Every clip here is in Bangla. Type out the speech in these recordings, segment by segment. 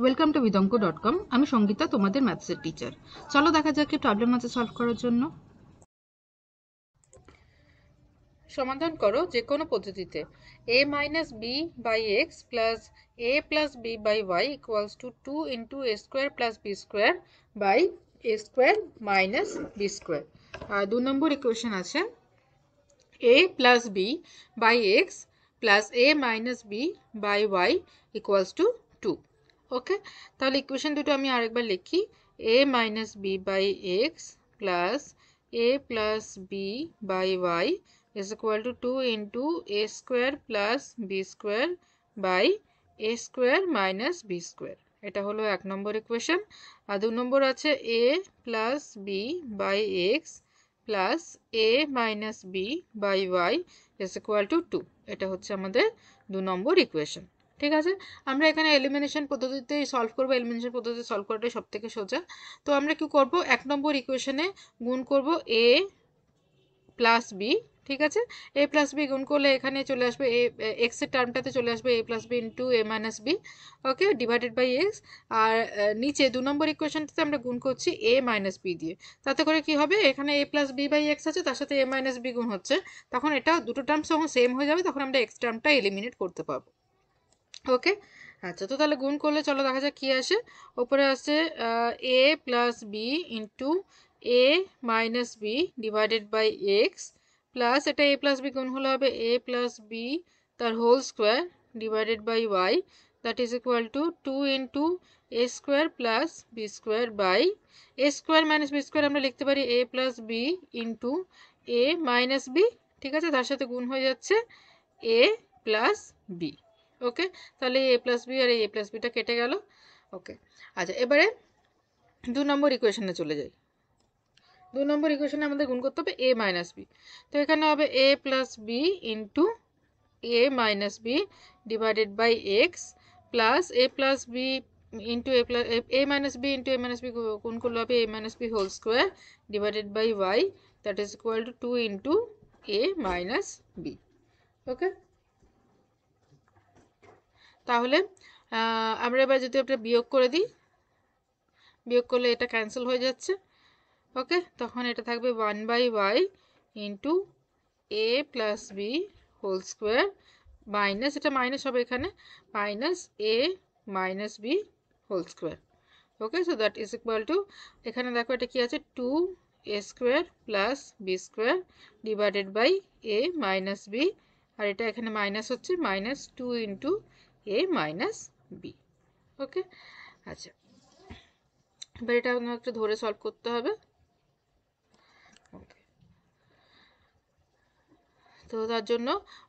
ওয়েলকাম টু বিদঙ্ক ডট কম আমি সঙ্গীতা তোমাদের ম্যাথসের টিচার চলো দেখা যাক প্রবলেম আছে সলভ করার জন্য সমাধান করো যে কোনো পদ্ধতিতে A minus B by X plus A plus B by Y equals to two into A square plus B square by A square minus B square আর দু নম্বর ইকুয়েশন আছে A plus B by X plus A minus B by Y equals to two okay তাহলে ইকুয়েশন দুটো আমি আরেকবার লিখি A minus B by X plus A plus B by Y is equal two two into A square plus B square by A square minus B square এটা হলো এক নম্বর ইকুয়েশন আর দু নম্বর আছে A plus B by X plus A minus B by Y is equal to two এটা হচ্ছে আমাদের দু নম্বর ইকুয়েশন ঠিক আছে আমরা এখানে এলিমিনেশন পদ্ধতিতে সলভ করবো এলিমিনেশন পদ্ধতিতে সলভ করাটাই সব থেকে সোজা তো আমরা কি করব এক নম্বর ইকুয়েশনে গুণ করব এ প্লাস বি ঠিক আছে এ প্লাস বি গুণ করলে এখানে চলে আসবে এ এক্সের টার্মটাতে চলে আসবে A plus B into A minus B okay divided by X আর নিচে দু নম্বর ইকুয়েশনটাতে আমরা গুণ করছি এ মাইনাস বি দিয়ে তাতে করে কি হবে এখানে A plus B by X আছে তার সাথে এ মাইনাস বি গুণ হচ্ছে তখন এটা দুটো টার্মস যখন সেম হয়ে যাবে তখন আমরা এক্স টার্মটা এলিমিনেট করতে পারবো ওকে আচ্ছা তো তাহলে গুণ করলে চলো দেখা যাক কী আসে ওপরে আসে A plus B into A minus B divided by X plus এটা এ প্লাস বি গুণ হলে হবে এ প্লাস বি তার whole square divided by Y that is equal to two into A square plus B square by A square minus B square আমরা লিখতে পারি A plus B into A minus B ঠিক আছে তার সাথে গুণ হয়ে যাচ্ছে এ প্লাস বি ওকে তাহলে এ প্লাস বি আর এই এ প্লাস বিটা কেটে গেল ওকে আচ্ছা এবারে দু নম্বর ইকুয়েশনে চলে যাই দু নম্বর ইকুয়েশনে আমাদের গুণ করতে হবে এ মাইনাস বি তো এখানে হবে A plus B into A minus B divided by X plus A plus B into A plus A minus B into A minus B গুণ করলে হবে A minus B whole square divided by Y that is equal to two into A minus B okay তাহলে আমরা এবার যদি আপনার বিয়োগ করে দিই বিয়োগ করলে এটা ক্যান্সেল হয়ে যাচ্ছে ওকে তখন এটা থাকবে one by Y into A plus B whole square minus এটা মাইনাস হবে এখানে minus A minus B whole square okay so that is equal to এখানে দেখো এটা কি আছে two A square plus B square divided by A minus B আর এটা এখানে মাইনাস হচ্ছে minus two into A minus B okay আচ্ছা এবার এটা একটু ধরে সলভ করতে হবে তো তার জন্য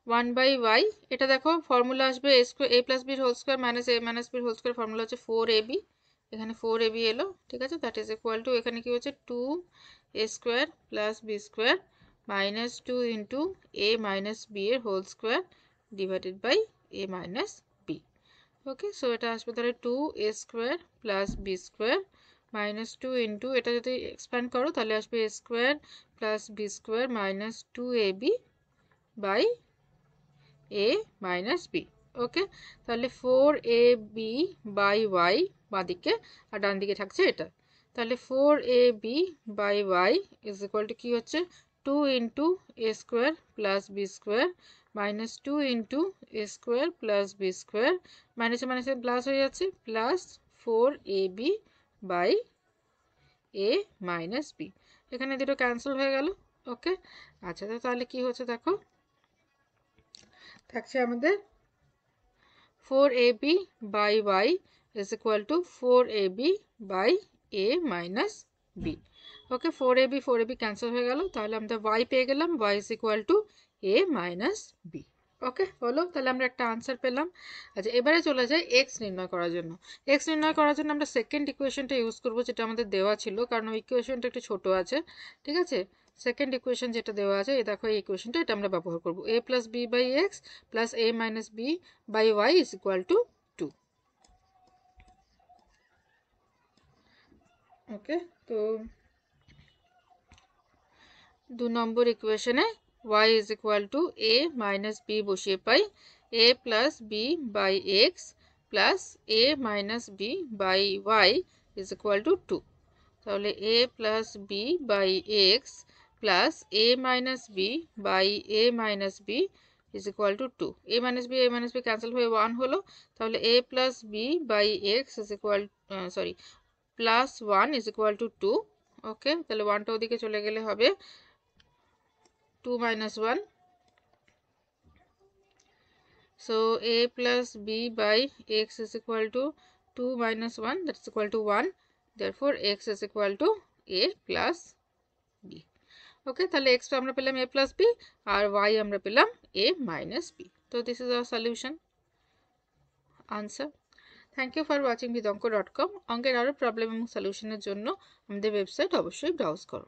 ওয়ান বাই ওয়াই এটা দেখো ফর্মুলা আসবে এ স্কোয়ার এ প্লাস বির whole square minus A minus বির হোল স্কোয়ার ফর্মুলা হচ্ছে ফোর এ বি এখানে ফোর এ বি এলো ঠিক আছে দ্যাট ইজ ইকুয়াল টু এখানে কি হচ্ছে two A square plus B square minus two into A minus B এর whole square divided by A minus okay so এটা আসবে তাহলে two A square plus B square minus two into এটা যদি এক্সপ্যান্ড করো তাহলে আসবে A square plus B square minus two A B by A minus B okay তাহলে four A B by Y বাঁদিকে আর ডান দিকে থাকছে এটা তাহলে four A B by Y is equal to কী হচ্ছে two into A square plus B square minus two into A square plus B square মাইনাসে মাইনাসে প্লাস হয়ে যাচ্ছে plus four A B by A minus B এখানে দুটো ক্যান্সেল হয়ে গেল ওকে আচ্ছা তো তাহলে কি হচ্ছে দেখো থাকছে আমাদের four A B by Y is equal to four A B by A minus B okay four A B four A B cancel হয়ে গেল তাহলে আমরা ওয়াই পেয়ে গেলাম Y is equal to A minus B okay হলো তাহলে আমরা একটা আনসার পেলাম আচ্ছা এবারে চলে যাই এক্স নির্ণয় করার জন্য এক্স নির্ণয় করার জন্য আমরা সেকেন্ড ইকুয়েশনটা ইউজ করবো যেটা আমাদের দেওয়া ছিল কারণ ওই ইকুয়েশনটা একটু ছোটো আছে ঠিক আছে সেকেন্ড ইকুয়েশন যেটা দেওয়া আছে এই দেখো এই ইকুয়েশনটা এটা আমরা ব্যবহার করব A plus B by X plus A minus B by Y is equal to okay তো দু নম্বর ইকুয়েশনে Y is equal to A minus B বসিয়ে পাই A plus B by X plus A minus B by Y is equal to two তাহলে A plus B by X plus A minus B by A minus B is equal to two A minus B A minus B cancel হয়ে ওয়ান হলো তাহলে A plus B by X is equal sorry +1 = 2 okay তাহলে 1 2 দিকে চলে গেলে হবে 2 - 1 so a + b / x = 2 - 1 that is equal to 1 therefore x = a + b okay তাহলে x তো আমরা পেলাম a + b আর y আমরা পেলাম a - b তো this is our solution answer thank you for watching বিদঙ্ক ডট কম অঙ্কের আরও প্রবলেম এবং সলিউশনের জন্য আমাদের ওয়েবসাইট অবশ্যই ব্রাউজ করো